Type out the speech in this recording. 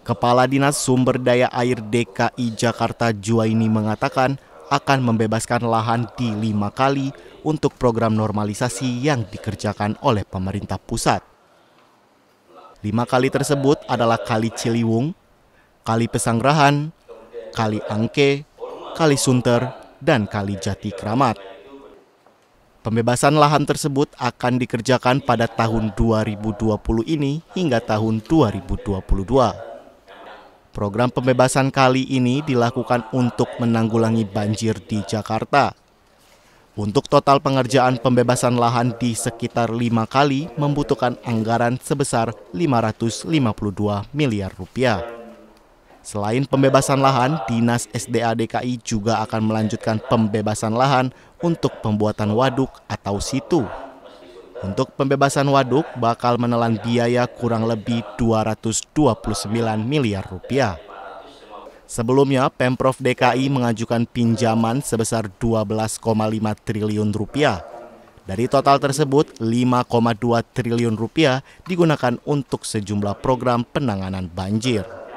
Kepala Dinas Sumber Daya Air DKI Jakarta Juwaini mengatakan akan membebaskan lahan di lima kali untuk program normalisasi yang dikerjakan oleh pemerintah pusat. Lima kali tersebut adalah Kali Ciliwung, Kali Pesanggrahan, Kali Angke, Kali Sunter, dan Kali Jati Kramat. Pembebasan lahan tersebut akan dikerjakan pada tahun 2020 ini hingga tahun 2022. Program pembebasan kali ini dilakukan untuk menanggulangi banjir di Jakarta. Untuk total pengerjaan pembebasan lahan di sekitar lima kali membutuhkan anggaran sebesar 552 miliar rupiah. Selain pembebasan lahan, Dinas SDA DKI juga akan melanjutkan pembebasan lahan untuk pembuatan waduk atau situ untuk pembebasan waduk bakal menelan biaya kurang lebih 229 miliar rupiah. Sebelumnya, Pemprov DKI mengajukan pinjaman sebesar 12,5 triliun rupiah. Dari total tersebut, 5,2 triliun rupiah digunakan untuk sejumlah program penanganan banjir.